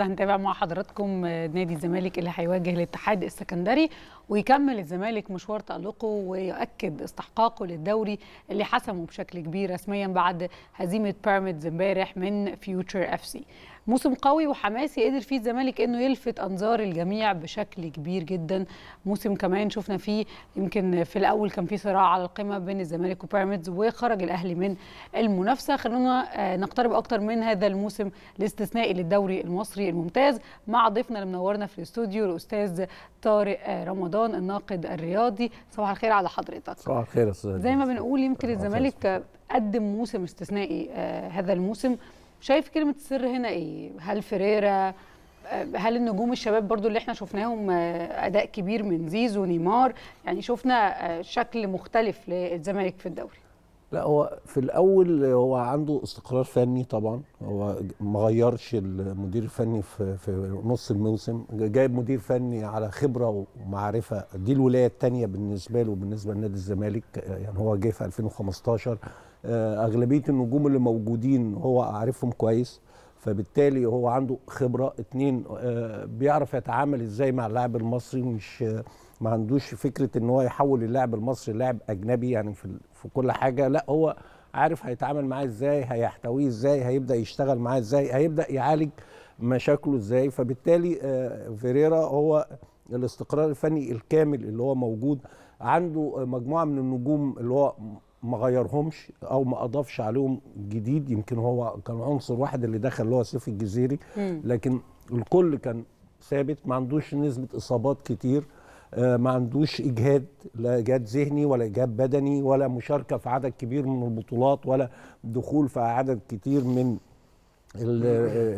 هنتابع مع حضراتكم آه، نادي الزمالك اللي هيواجه الاتحاد السكندري ويكمل الزمالك مشوار تألقه ويؤكد استحقاقه للدوري اللي حسمه بشكل كبير رسميا بعد هزيمة بيراميدز امبارح من فيوتشر اف سي. موسم قوي وحماسي قدر فيه الزمالك انه يلفت انظار الجميع بشكل كبير جدا موسم كمان شفنا فيه يمكن في الاول كان في صراع على القمه بين الزمالك وبيراميدز وخرج الاهلي من المنافسه خلونا آه، نقترب اكتر من هذا الموسم الاستثنائي للدوري المصري الممتاز مع ضيفنا اللي منورنا في الاستوديو الاستاذ طارق آه، رمضان الناقد الرياضي صباح الخير على حضرتك صباح الخير يا استاذ زي ما بنقول يمكن الزمالك قدم موسم استثنائي آه، هذا الموسم شايف كلمه السر هنا ايه هل فريرة؟ هل النجوم الشباب برضو اللي احنا شفناهم آه، اداء كبير من زيزو ونيمار يعني شفنا آه، شكل مختلف للزمالك في الدوري لا هو في الاول هو عنده استقرار فني طبعا هو ما غيرش المدير الفني في, في نص الموسم جايب مدير فني على خبره ومعرفه دي الولايه الثانيه بالنسبه له وبالنسبه لنادي الزمالك يعني هو جه في 2015 آه، اغلبيه النجوم اللي موجودين هو عارفهم كويس فبالتالي هو عنده خبره اتنين آه، بيعرف يتعامل ازاي مع اللاعب المصري مش آه، ما عندوش فكره ان هو يحول اللاعب المصري لاعب اجنبي يعني في في كل حاجه لا هو عارف هيتعامل معاه ازاي هيحتويه ازاي هيبدا يشتغل معاه ازاي هيبدا يعالج مشاكله ازاي فبالتالي فيريرا هو الاستقرار الفني الكامل اللي هو موجود عنده مجموعه من النجوم اللي هو ما غيرهمش او ما اضافش عليهم جديد يمكن هو كان عنصر واحد اللي دخل اللي هو سيف الجزيري لكن الكل كان ثابت ما عندوش نسبه اصابات كتير آه، ما عندوش اجهاد لا اجهاد ذهني ولا اجهاد بدني ولا مشاركه في عدد كبير من البطولات ولا دخول في عدد كتير من آه،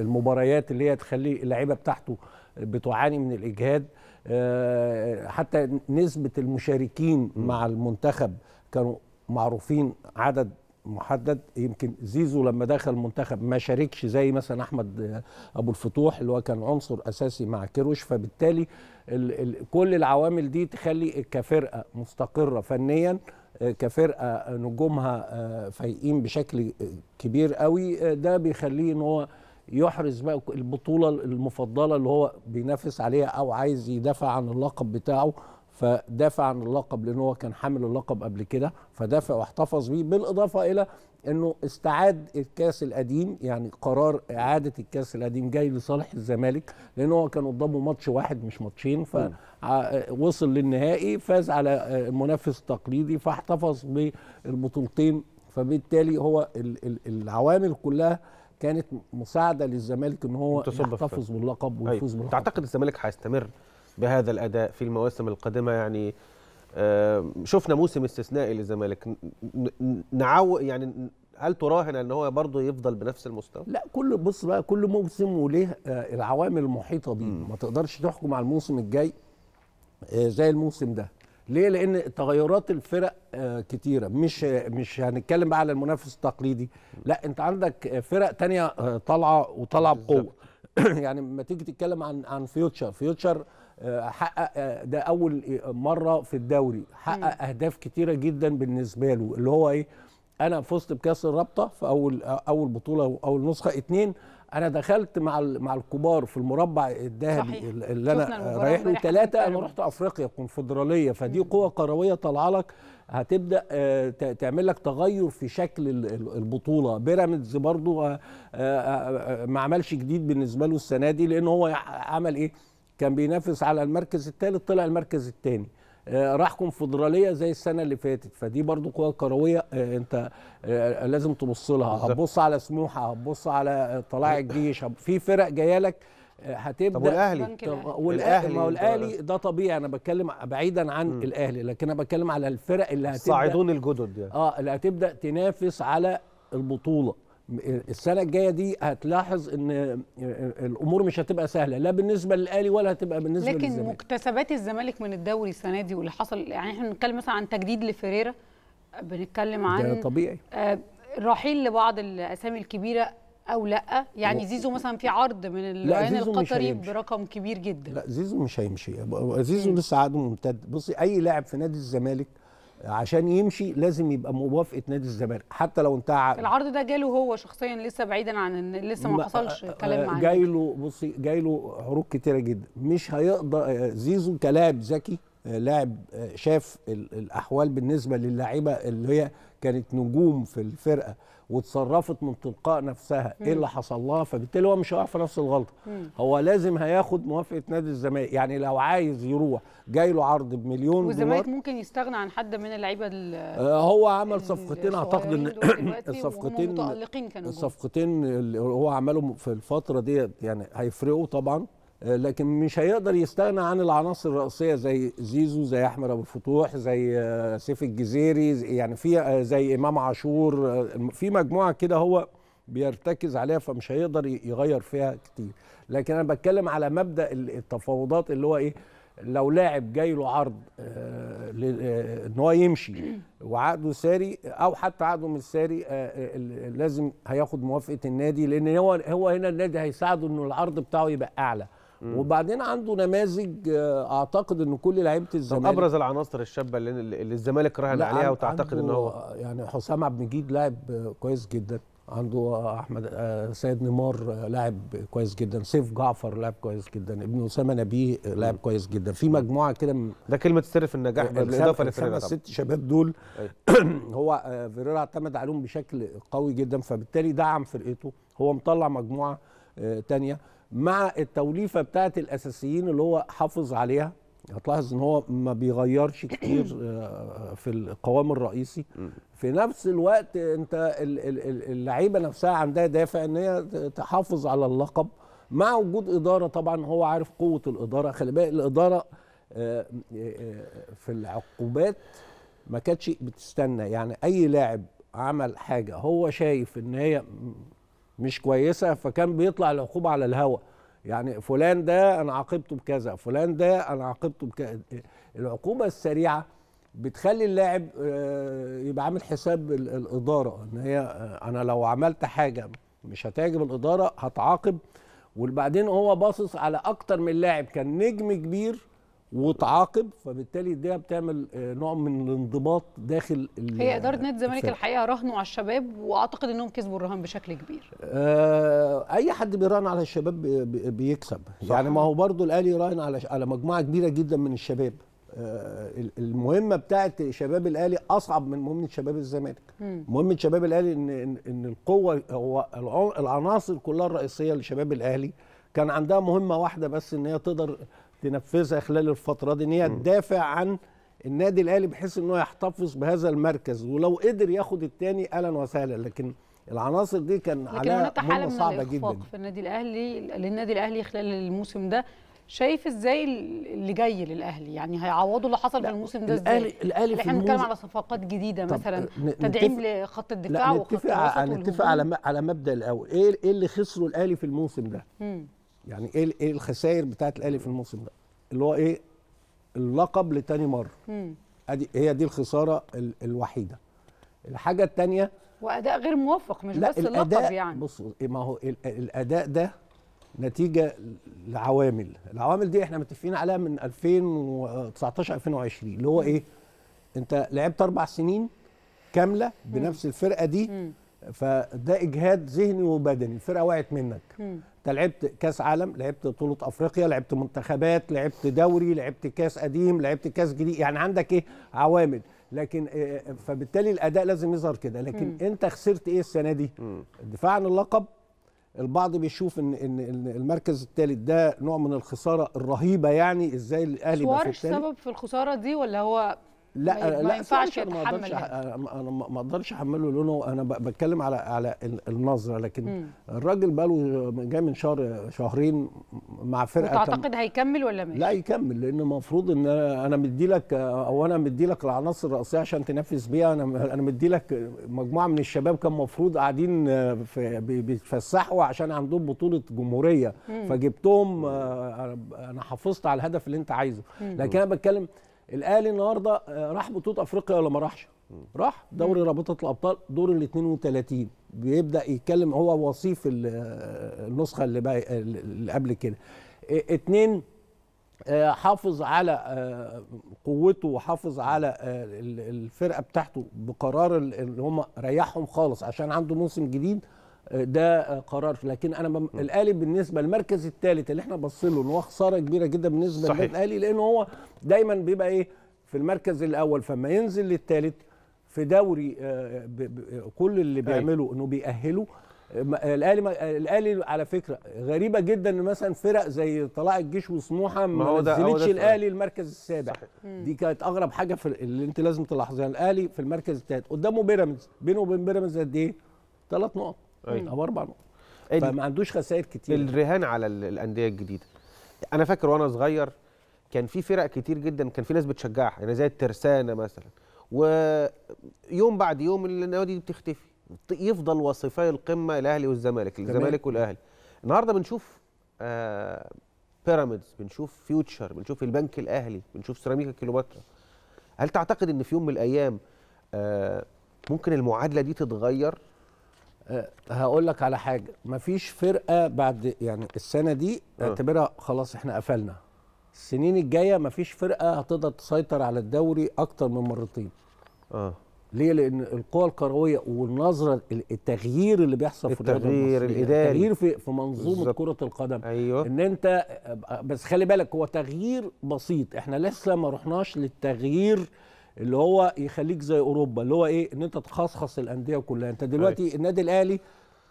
المباريات اللي هي تخلي اللعيبه بتاعته بتعاني من الاجهاد آه، حتى نسبه المشاركين مع المنتخب كانوا معروفين عدد محدد يمكن زيزو لما دخل المنتخب ما شاركش زي مثلا احمد آه، ابو الفتوح اللي هو كان عنصر اساسي مع كروش فبالتالي ال ال كل العوامل دي تخلي كفرقه مستقره فنيا آه، كفرقه نجومها آه، فايقين بشكل كبير قوي ده بيخليه ان هو يحرز بقى البطوله المفضله اللي هو بينافس عليها او عايز يدافع عن اللقب بتاعه فدافع عن اللقب لان هو كان حامل اللقب قبل كده فدافع واحتفظ بيه بالاضافه الى انه استعاد الكاس القديم يعني قرار اعاده الكاس القديم جاي لصالح الزمالك لان هو كان قدامه ماتش واحد مش ماتشين فوصل للنهائي فاز على المنافس التقليدي فاحتفظ بالبطولتين فبالتالي هو العوامل كلها كانت مساعده للزمالك ان هو يحتفظ باللقب طيب، ويفوز باللقب تعتقد الزمالك هيستمر بهذا الاداء في المواسم القادمه يعني آه، شفنا موسم استثنائي للزمالك نعو يعني هل تراهن ان هو برضه يفضل بنفس المستوى؟ لا كل بص بقى كل موسم وليه آه، العوامل المحيطه بيه ما تقدرش تحكم على الموسم الجاي آه، زي الموسم ده ليه لان تغيرات الفرق كتيره مش مش هنتكلم بقى على المنافس التقليدي لا انت عندك فرق تانية طالعه وطالعه بقوه يعني لما تيجي تتكلم عن عن فيوتشر فيوتشر آه، حقق آه، ده اول آه، مره في الدوري حقق اهداف كتيره جدا بالنسبه له اللي هو ايه انا فزت بكاس الرابطه في اول اول بطوله واول نسخه اتنين انا دخلت مع مع الكبار في المربع الذهبي اللي انا رايح له تلاتة انا رحت افريقيا الكونفدراليه فدي قوه كرويه طالعه لك هتبدا تعمل لك تغير في شكل البطوله بيراميدز برضه ما عملش جديد بالنسبه له السنه دي لان هو عمل ايه كان بينافس على المركز الثالث طلع المركز الثاني آه، راح كونفدراليه زي السنه اللي فاتت فدي برضو قوه كرويه آه، انت آه، لازم تبص لها هتبص على سموحه هتبص على طلائع الجيش في فرق جايه لك هتبدا طب والاهلي والاهلي ما الاهلي ده طبيعي انا بتكلم بعيدا عن م. الاهلي لكن انا بتكلم على الفرق اللي هتبدا الصاعدون الجدد يعني اه اللي هتبدا تنافس على البطوله السنه الجايه دي هتلاحظ ان الامور مش هتبقى سهله لا بالنسبه للاهلي ولا هتبقى بالنسبه لكن للزمالك لكن مكتسبات الزمالك من الدوري السنه دي واللي حصل يعني احنا بنتكلم مثلا عن تجديد لفيريرا بنتكلم عن ده طبيعي آه، رحيل لبعض الاسامي الكبيره او لا يعني و... زيزو مثلا في عرض من الريان القطري برقم كبير جدا لا زيزو مش هيمشي زيزو لسه عقده ممتد بصي اي لاعب في نادي الزمالك عشان يمشي لازم يبقى موافقه نادي الزمالك حتى لو انتهى العرض ده جاله هو شخصيا لسه بعيدا عن لسه ما حصلش آه، كلام معاه جاي له بصي جاي له عروض كتيره جدا مش هيقدر آه، زيزو كلاعب ذكي آه، لاعب شاف الاحوال بالنسبه للاعيبه اللي هي كانت نجوم في الفرقه وتصرفت من تلقاء نفسها مم. ايه اللي حصل لها فبالتالي هو مش هيقع في نفس الغلطه مم. هو لازم هياخد موافقه نادي الزمالك يعني لو عايز يروح جاي له عرض بمليون دولار والزمالك ممكن يستغنى عن حد من اللعيبه آه هو عمل صفقتين اعتقد ان الصفقتين الصفقتين اللي هو عمله في الفتره ديت يعني هيفرقوا طبعا آه، لكن مش هيقدر يستغنى عن العناصر الرئيسيه زي زيزو زي احمد ابو الفتوح زي آه، سيف الجزيري يعني في آه، زي امام عاشور في مجموعه كده هو بيرتكز عليها فمش هيقدر يغير فيها كتير لكن انا بتكلم على مبدا التفاوضات اللي هو ايه لو لاعب جاي له عرض ان هو يمشي وعقده ساري او حتى عقده مش ساري لازم هياخد موافقه النادي لان هو هو هنا النادي هيساعده ان العرض بتاعه يبقى اعلى وبعدين عنده نماذج آه، اعتقد ان كل لعيبه الزمالك ابرز العناصر الشابه اللي, اللي الزمالك راهن عليها وتعتقد ان هو آه، يعني حسام عبد المجيد لاعب كويس جدا عنده احمد آه، سيد نيمار لاعب كويس جدا سيف جعفر لاعب كويس جدا ابن اسامه نبيه لاعب كويس جدا في مجموعه كده ده كلمه سر في النجاح بالاضافه لفريرا الست شباب دول أيوة. هو فيريرا اعتمد عليهم بشكل قوي جدا فبالتالي دعم فرقته هو مطلع مجموعه تانية مع التوليفه بتاعه الاساسيين اللي هو حافظ عليها هتلاحظ ان هو ما بيغيرش كتير آه، في القوام الرئيسي في نفس الوقت انت اللعيبه نفسها عندها دافع ان هي تحافظ على اللقب مع وجود اداره طبعا هو عارف قوه الاداره خلي بالك الاداره آه، آه، في العقوبات ما كانتش بتستنى يعني اي لاعب عمل حاجه هو شايف ان هي مش كويسه فكان بيطلع العقوبه على الهواء يعني فلان ده انا عاقبته بكذا فلان ده انا عاقبته بكذا العقوبه السريعه بتخلي اللاعب آه، يبقى عامل حساب الاداره ان هي آه، انا لو عملت حاجه مش هتعجب الاداره هتعاقب وبعدين هو باصص على اكتر من لاعب كان نجم كبير وتعاقب فبالتالي ده بتعمل آه، نوع من الانضباط داخل هي اداره نادي الزمالك الحقيقه راهنوا على الشباب واعتقد انهم كسبوا الرهان بشكل كبير آه اي حد بيراهن على الشباب بيكسب صح. يعني ما هو برضو الاهلي راهن على على مجموعه كبيره جدا من الشباب آه المهمه بتاعه شباب الاهلي اصعب من مهمه شباب الزمالك مهمه شباب الاهلي ان ان, إن القوه هو العناصر كلها الرئيسيه لشباب الاهلي كان عندها مهمه واحده بس ان هي تقدر تنفذها خلال الفتره دي ان هي تدافع عن النادي الاهلي بحيث انه يحتفظ بهذا المركز ولو قدر ياخد الثاني اهلا وسهلا لكن العناصر دي كان عليها مهمه صعبه جدا في النادي الاهلي للنادي الاهلي خلال الموسم ده شايف ازاي اللي جاي للاهلي يعني هيعوضوا اللي حصل في الموسم ده ازاي الاهلي في احنا بنتكلم على صفقات جديده مثلا تدعيم لخط الدفاع وخط الوسط نتفق على مبدا الاول ايه ايه اللي خسره الاهلي في الموسم ده مم. يعني ايه ايه الخسائر بتاعت الاهلي في الموسم ده اللي هو ايه اللقب لتاني مره ادي هي دي الخساره ال الوحيده الحاجه الثانيه واداء غير موفق مش بس اللقب يعني بص ما هو الاداء ده نتيجه لعوامل العوامل دي احنا متفقين عليها من 2019 2020 اللي هو ايه انت لعبت اربع سنين كامله بنفس الفرقه دي فده اجهاد ذهني وبدني الفرقه وقعت منك انت لعبت كاس عالم لعبت بطوله افريقيا لعبت منتخبات لعبت دوري لعبت كاس قديم لعبت كاس جديد يعني عندك ايه عوامل لكن آه، آه، فبالتالي الاداء لازم يظهر كده لكن م. انت خسرت ايه السنه دي الدفاع عن اللقب البعض بيشوف ان ان المركز الثالث ده نوع من الخساره الرهيبه يعني ازاي الاهلي بقى في الثالث سبب في الخساره دي ولا هو لا ما ينفعش يتحمل انا ما اقدرش احمله لونه انا بتكلم على على النظره لكن مم. الراجل بقاله جاي من شهر شهرين مع فرقه تعتقد هيكمل ولا مش؟ لا يكمل لان المفروض ان انا مدي لك او انا مدي لك العناصر الرئيسيه عشان تنفذ بيها انا انا مدي لك مجموعه من الشباب كان المفروض قاعدين بيتفسحوا عشان عندهم بطوله جمهوريه مم. فجبتهم آه، انا حافظت على الهدف اللي انت عايزه مم. لكن انا بتكلم الاهلي النهارده آه، راح بطوله افريقيا ولا ما راحش؟ راح دوري رابطه الابطال دور ال 32 بيبدا يتكلم هو وصيف آه، النسخه اللي, بقى اللي قبل كده اثنين آه، حافظ على قوته وحافظ على الفرقه بتاعته بقرار اللي هم ريحهم خالص عشان عنده موسم جديد ده قرار لكن انا بم... الاهلي بالنسبه للمركز الثالث اللي احنا له ان هو خساره كبيره جدا بالنسبه للاهلي لان هو دايما بيبقى ايه في المركز الاول فما ينزل للثالث في دوري آه، ب... ب... كل اللي أيوه. بيعمله انه بيأهله الاهلي الاهلي على فكره غريبه جدا ان مثلا فرق زي طلاع الجيش وسموحه ما نزلتش الاهلي المركز السابع صحيح. دي كانت اغرب حاجه في اللي انت لازم تلاحظها الاهلي في المركز الثالث قدامه بيراميدز بينه وبين بيراميدز قد ايه؟ ثلاث نقط او اربع نقط فما عندوش خسائر كتير الرهان على الانديه الجديده انا فاكر وانا صغير كان في فرق كتير جدا كان في ناس بتشجعها يعني زي الترسانه مثلا ويوم بعد يوم النوادي دي بتختفي يفضل وصفي القمه الاهلي والزمالك الزمالك والاهلي النهارده بنشوف آه بيراميدز بنشوف فيوتشر بنشوف البنك الاهلي بنشوف سيراميكا كيلوباترا هل تعتقد ان في يوم من الايام آه ممكن المعادله دي تتغير آه، هقول لك على حاجه مفيش فرقه بعد يعني السنه دي آه. اعتبرها خلاص احنا قفلنا السنين الجايه مفيش فرقه هتقدر تسيطر على الدوري اكتر من مرتين اه ليه لان القوى الكرويه والنظره التغيير اللي بيحصل في التغيير الاداري التغيير في, في منظومه بالزبط. كره القدم أيوه. ان انت آه، بس خلي بالك هو تغيير بسيط احنا لسه ما رحناش للتغيير اللي هو يخليك زي اوروبا اللي هو ايه ان انت تخصخص الانديه كلها انت دلوقتي النادي الاهلي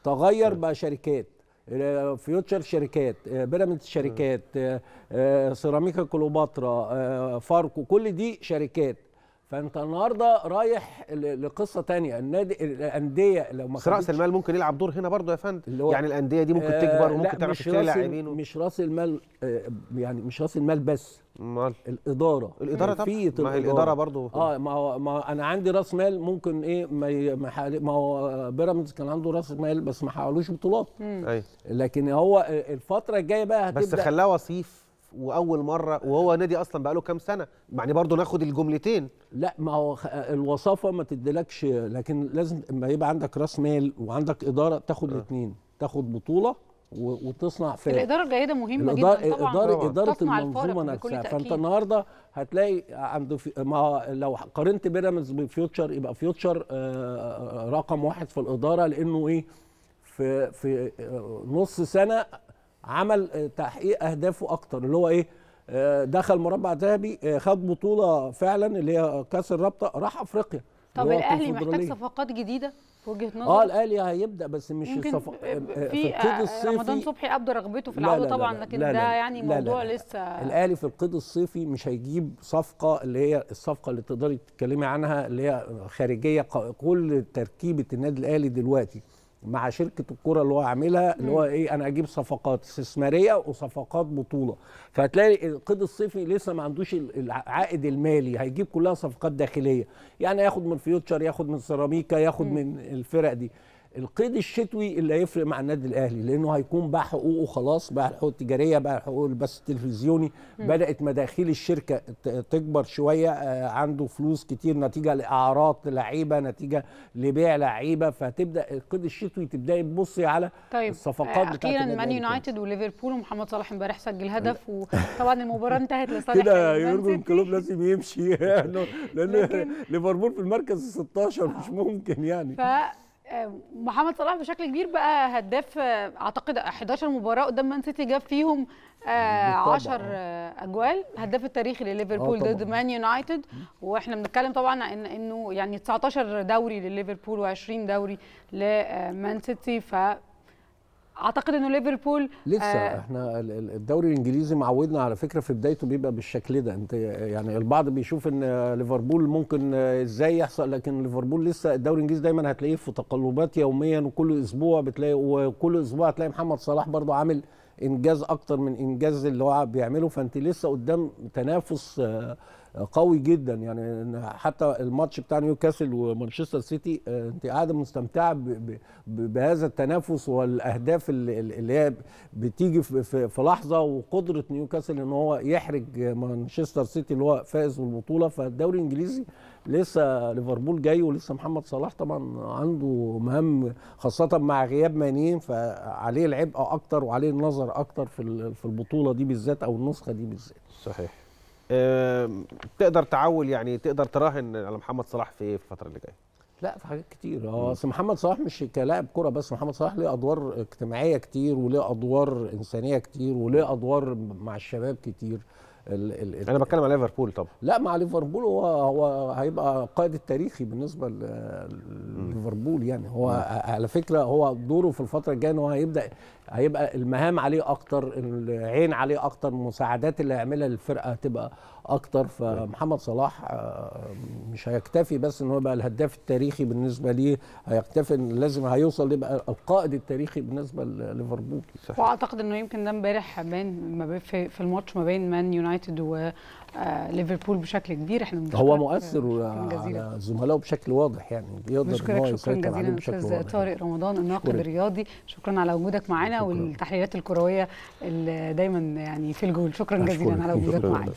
تغير بقى شركات آه، فيوتشر شركات آه، بيراميدز شركات آه، سيراميكا كليوباترا فاركو كل دي شركات فانت النهارده رايح لقصه تانية النادي الانديه لو ما راس المال ممكن يلعب دور هنا برضه يا فندم يعني الانديه دي ممكن آه، تكبر وممكن تعمل تشتري لاعبين مش راس المال آه، يعني مش راس المال بس مال الاداره الاداره طبعا ما هي الاداره, برضه اه ما هو ما انا عندي راس مال ممكن ايه ما ما هو بيراميدز كان عنده راس مال بس ما حققلوش بطولات أيوة. لكن هو آه، الفتره الجايه بقى هتبدا بس خلاه وصيف واول مره وهو نادي اصلا بقاله كام سنه يعني برضه ناخد الجملتين لا ما هو الوصافه ما تديلكش لكن لازم لما يبقى عندك راس مال وعندك اداره تاخد آه. الاثنين تاخد بطوله وتصنع فرق الاداره الجيده مهمه الإدارة جدا طبعا إدارة, اداره المنظومه نفسها فانت النهارده هتلاقي عند في ما لو قارنت بيراميدز بفيوتشر يبقى فيوتشر آه، آه، رقم واحد في الاداره لانه ايه في في نص سنه عمل آه، تحقيق اهدافه اكتر اللي هو ايه آه، دخل مربع ذهبي آه، خد بطوله فعلا اللي هي كاس الرابطه راح افريقيا طب الاهلي محتاج صفقات جديده في وجهه نظرك اه الاهلي هيبدا بس مش الصف... في القيد الصيفي رمضان صبحي ابدى رغبته في العوده طبعا لكن لا لكن لا ده يعني موضوع لسه الاهلي في القيد الصيفي مش هيجيب صفقه اللي هي الصفقه اللي تقدري تتكلمي عنها اللي هي خارجيه كل تركيبه النادي الاهلي دلوقتي مع شركه الكوره اللي هو عاملها اللي هو ايه انا اجيب صفقات استثماريه وصفقات بطوله فهتلاقي القيد الصيفي لسه ما عندوش العائد المالي هيجيب كلها صفقات داخليه يعني ياخد من فيوتشر ياخد من سيراميكا ياخد من الفرق دي القيد الشتوي اللي هيفرق مع النادي الاهلي لانه هيكون باع حقوقه خلاص باع الحقوق التجاريه باع حقوق البث التلفزيوني م. بدات مداخيل الشركه تكبر شويه آه، عنده فلوس كتير نتيجه لاعارات لعيبه نتيجه لبيع لعيبه فتبدا القيد الشتوي تبداي تبصي على طيب الصفقات آه، بتاعت اخيرا مان يونايتد وليفربول ومحمد صلاح امبارح سجل هدف طيب. وطبعا المباراه انتهت لصالح كده يورجن كلوب لازم يمشي لان ليفربول في المركز ال 16 مش آه. ممكن يعني ف... محمد صلاح بشكل كبير بقى هداف اعتقد 11 مباراه قدام مان سيتي جاب فيهم 10 آه، آه، اجوال هداف التاريخي لليفربول اه ضد مان يونايتد واحنا بنتكلم طبعا ان انه يعني 19 دوري لليفربول و20 دوري لمان سيتي ف اعتقد انه ليفربول لسه آه احنا الدوري الانجليزي معودنا على فكره في بدايته بيبقى بالشكل ده انت يعني البعض بيشوف ان ليفربول ممكن ازاي يحصل لكن ليفربول لسه الدوري الانجليزي دايما هتلاقيه في تقلبات يوميا وكل اسبوع بتلاقي وكل اسبوع هتلاقي محمد صلاح برضو عامل انجاز اكتر من انجاز اللي هو بيعمله فانت لسه قدام تنافس آه قوي جدا يعني حتى الماتش بتاع نيوكاسل ومانشستر سيتي آه، انت قاعده مستمتعه بهذا التنافس والاهداف اللي هي بتيجي في لحظه وقدره نيوكاسل ان هو يحرج مانشستر سيتي اللي هو فائز بالبطوله فالدوري الانجليزي لسه ليفربول جاي ولسه محمد صلاح طبعا عنده مهام خاصه مع غياب مانين فعليه العبء اكتر وعليه النظر اكتر في البطوله دي بالذات او النسخه دي بالذات صحيح تقدر تعول يعني تقدر تراهن على محمد صلاح في ايه في الفتره اللي جايه؟ لا في حاجات كتير اه اصل محمد صلاح مش كلاعب كره بس محمد صلاح ليه ادوار اجتماعيه كتير وليه ادوار انسانيه كتير وليه ادوار مع الشباب كتير الـ الـ انا بتكلم على ليفربول طبعا لا مع ليفربول هو هو هيبقى قائد التاريخي بالنسبه لليفربول يعني هو على فكره هو دوره في الفتره الجايه ان هو هيبدا هيبقى المهام عليه اكتر العين عليه اكتر المساعدات اللي هيعملها للفرقه هتبقى اكتر فمحمد صلاح آه، مش هيكتفي بس ان هو يبقى الهداف التاريخي بالنسبه ليه هيكتفي ان لازم هيوصل يبقى القائد التاريخي بالنسبه لليفربول واعتقد انه يمكن ده امبارح بان في الماتش ما بين مان يونايتد ليفربول بشكل كبير احنا هو مؤثر على زملائه بشكل واضح يعني بيقدر بشكرك شكرا جزيلا استاذ طارق رمضان الناقد الرياضي شكرا على وجودك معانا والتحليلات الكرويه اللي دايما يعني في الجول شكرا جزيلا على وجودك معانا